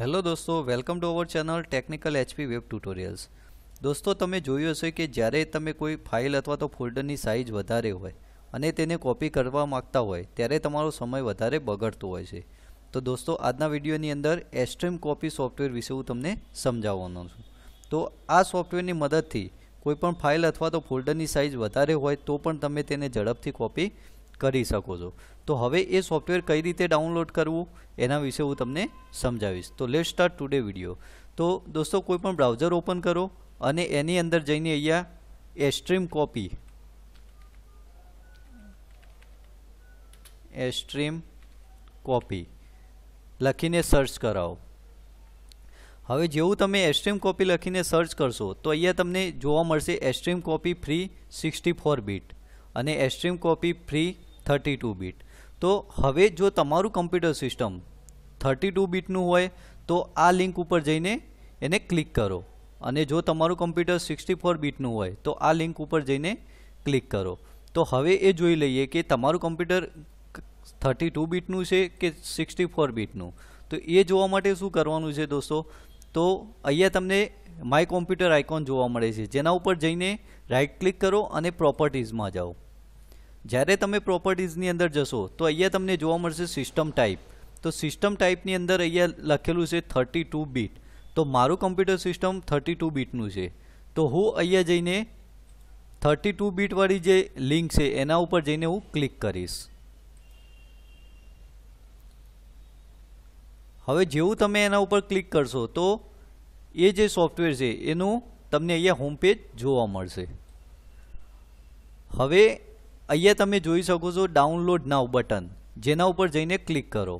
hello દોસ્તો welcome to our channel technical HP web tutorials દોસ્તો તમે જોયું હશે કે જ્યારે તમે કોઈ ફાઇલ અથવા તો ફોલ્ડરની સાઇઝ વધારે હોય અને તેને કોપી કરવા માગતા હોય ત્યારે તમારો સમય વધારે બગડતો હોય છે તો દોસ્તો આજના વિડીયોની અંદર એસ્ટ્રીમ કોપી સોફ્ટવેર વિશે હું તમને સમજાવવાનો છું તો આ સોફ્ટવેરની મદદથી કોઈપણ ફાઇલ અથવા તો ફોલ્ડરની સાઇઝ વધારે હોય તો પણ તમે તેને ઝડપથી કોપી કરી શકો છો તો હવે એ સોફ્ટવેર કઈ રીતે ડાઉનલોડ કરવું એના વિશે હું તમને સમજાવીશ તો લેટ સ્ટાર્ટ ટુડે વિડીયો તો દોસ્તો કોઈ પણ બ્રાઉઝર ઓપન કરો અને એની અંદર જઈને અહીંયા એસ્ટ્રીમ કોપી એસ્ટ્રીમ કોપી લખીને સર્ચ કરાવો હવે જેવું તમે એસ્ટ્રીમ કોપી લખીને સર્ચ કરશો તો અહીંયા તમને જોવા મળશે extreme copy free sixty four bit અને extreme copy free thirty two bit તો હવે જો તમારું કમ્પ્યુટર સિસ્ટમ થર્ટી ટુ બીટનું હોય તો આ લિંક ઉપર જઈને એને ક્લિક કરો અને જો તમારું કમ્પ્યુટર સિક્સટી ફોર બીટનું હોય તો આ લિંક ઉપર જઈને ક્લિક કરો તો હવે એ જોઈ લઈએ કે તમારું કમ્પ્યુટર થર્ટી ટુ બીટનું છે કે સિક્સટી ફોર બીટનું તો એ જોવા માટે શું કરવાનું છે દોસ્તો તો અહીંયા તમને માય કોમ્પ્યુટર આઇકોન જોવા મળે છે જેના ઉપર જઈને રાઇટ ક્લિક કરો અને પ્રોપર્ટીઝમાં જાઓ જ્યારે તમે પ્રોપર્ટીઝની અંદર જશો તો અહીંયા તમને જોવા મળશે સિસ્ટમ ટાઈપ તો સિસ્ટમ ટાઈપની અંદર અહીંયા લખેલું છે થર્ટી ટુ બીટ તો મારું કમ્પ્યુટર સિસ્ટમ થર્ટી ટુ બીટનું છે તો હું અહીંયા જઈને થર્ટી ટુ બીટવાળી જે લિંક છે એના ઉપર જઈને હું ક્લિક કરીશ હવે જેવું તમે એના ઉપર ક્લિક કરશો તો એ જે સોફ્ટવેર છે એનું તમને અહીંયા હોમ પેજ જોવા મળશે હવે અહીંયા તમે જોઈ શકો છો ડાઉનલોડ નાવ બટન જેના ઉપર જઈને ક્લિક કરો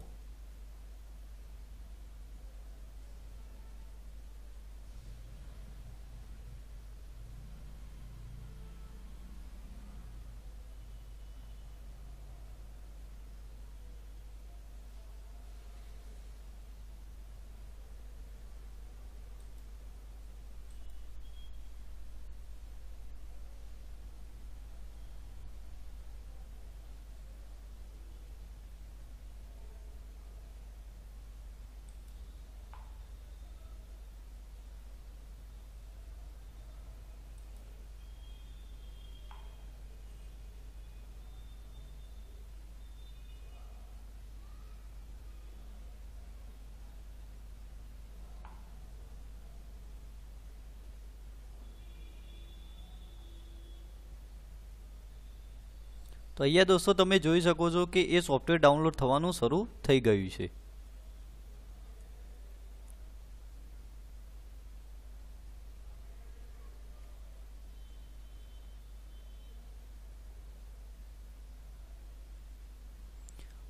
તો અહીંયા દોસ્તો તમે જોઈ શકો છો કે એ સોફ્ટવેર ડાઉનલોડ થવાનું શરૂ થઈ ગયું છે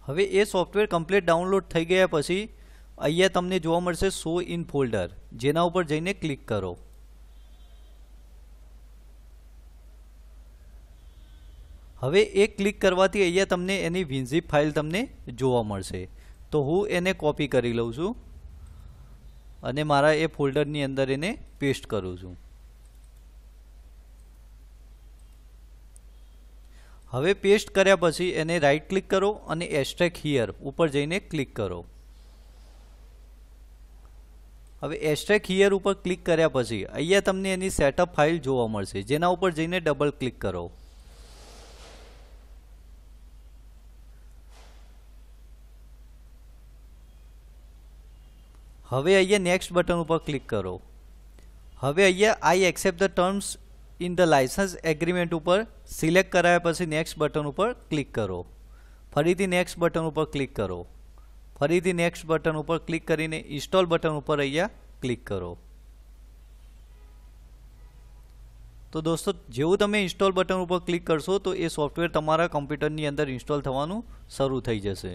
હવે એ સોફ્ટવેર કમ્પ્લીટ ડાઉનલોડ થઈ ગયા પછી અહીંયા તમને જોવા મળશે શો ઇન ફોલ્ડર જેના ઉપર જઈને ક્લિક કરો હવે એ ક્લિક કરવાથી અહીંયા તમને એની વિનઝીપ ફાઇલ તમને જોવા મળશે તો હું એને કોપી કરી લઉં છું અને મારા એ ફોલ્ડરની અંદર એને પેસ્ટ કરું છું હવે પેસ્ટ કર્યા પછી એને રાઇટ ક્લિક કરો અને એસ્ટ્રેક હિયર ઉપર જઈને ક્લિક કરો હવે એસ્ટ્રેક હિયર ઉપર ક્લિક કર્યા પછી અહીંયા તમને એની સેટઅપ ફાઇલ જોવા મળશે જેના ઉપર જઈને ડબલ ક્લિક કરો હવે અહીંયા નેક્સ્ટ બટન ઉપર ક્લિક કરો હવે અહીંયા I accept the terms in the licence agreement ઉપર સિલેક્ટ કરાયા પછી નેક્સ્ટ બટન ઉપર ક્લિક કરો ફરીથી નેક્સ્ટ બટન ઉપર ક્લિક કરો ફરીથી નેક્સ્ટ બટન ઉપર ક્લિક કરીને ઇન્સ્ટોલ બટન ઉપર અહીંયા ક્લિક કરો તો દોસ્તો જેવું તમે ઇન્સ્ટોલ બટન ઉપર ક્લિક કરશો તો એ સોફ્ટવેર તમારા કમ્પ્યુટરની અંદર ઇન્સ્ટોલ થવાનું શરૂ થઈ જશે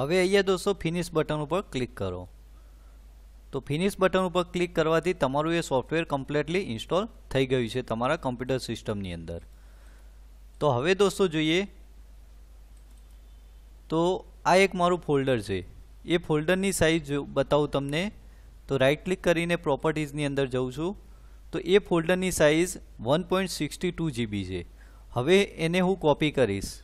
હવે અહીંયા દોસ્તો ફિનિશ બટન ઉપર ક્લિક કરો તો ફિનિશ બટન ઉપર ક્લિક કરવાથી તમારું એ સોફ્ટવેર કમ્પ્લેટલી ઇન્સ્ટોલ થઈ ગયું છે તમારા કમ્પ્યુટર સિસ્ટમની અંદર તો હવે દોસ્તો જોઈએ તો આ એક મારું ફોલ્ડર છે એ ફોલ્ડરની સાઇઝ બતાવું તમને તો રાઇટ ક્લિક કરીને પ્રોપર્ટીઝની અંદર જઉં છું તો એ ફોલ્ડરની size one point sixty two GB છે હવે એને હું કોપી કરીશ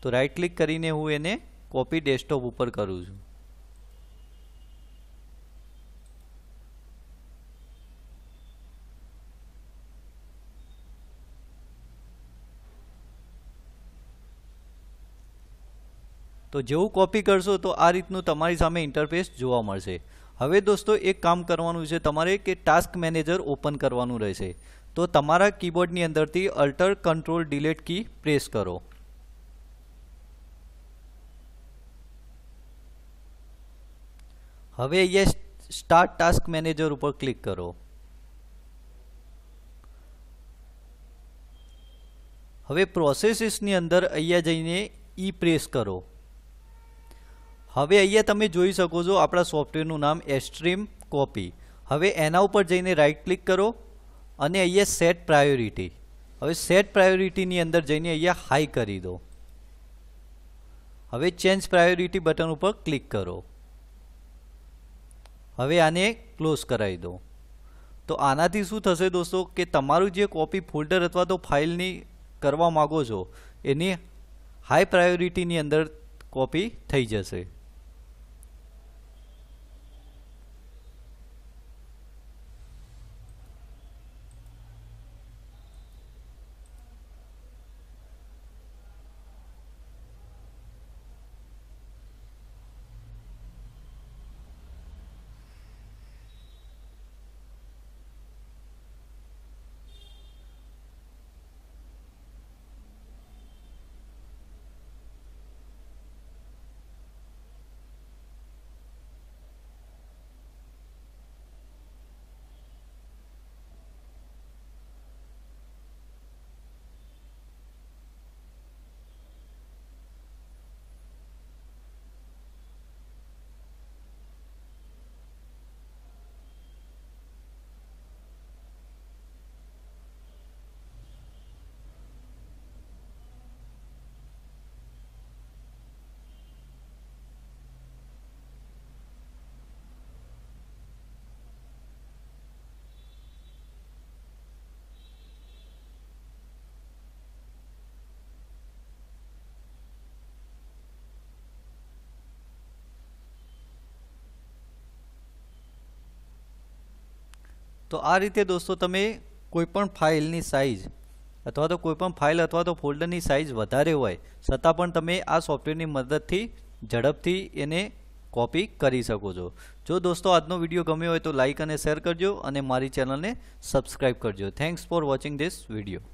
તો રાઇટ ક્લિક કરીને હું એને કોપી ડેસ્કટોપ ઉપર કરું છું તો જેવું કોપી કરશો તો આ રીતનું તમારી સામે ઇન્ટરફેસ જોવા મળશે હવે દોસ્તો એક કામ કરવાનું છે તમારે કે ટાસ્ક મેનેજર ઓપન કરવાનું રહેશે તો તમારા કીબોર્ડની અંદરથી alt control delete key press કરો હવે અહીંયા સ્ટાર્ટ ટાસ્ક મેનેજર ઉપર ક્લિક કરો હવે પ્રોસેસીસની અંદર અહીંયા જઈને ઈ પ્રેસ કરો હવે અહીંયા તમે જોઈ શકો છો આપણા સોફ્ટવેરનું નામ એસ્ટ્રીમ કોપી હવે એના ઉપર જઈને રાઇટ ક્લિક કરો અને અહીંયા સેટ પ્રાયોરિટી હવે સેટ પ્રાયોરિટીની અંદર જઈને અહીંયા હાઈ કરી દો હવે ચેન્જ પ્રાયોરિટી બટન ઉપર ક્લિક કરો હવે આને ક્લોઝ કરાવી દો તો આનાથી શું થશે દોસ્તો કે તમારું જે કોપી ફોલ્ડર અથવા તો ફાઇલની કરવા માગો છો એની હાઈ પ્રાયોરિટીની અંદર કોપી થઈ જશે તો આ રીતે દોસ્તો તમે કોઈપણ ફાઇલની સાઇઝ અથવા તો કોઈપણ ફાઇલ અથવા તો ફોલ્ડરની સાઇઝ વધારે હોય છતાં પણ તમે આ સોફ્ટવેરની મદદથી ઝડપથી એને કોપી કરી શકો છો જો દોસ્તો આજનો વિડીયો ગમ્યો હોય તો લાઇક અને શેર કરજો અને મારી ચેનલને સબસ્ક્રાઈબ કરજો thanks for watching this video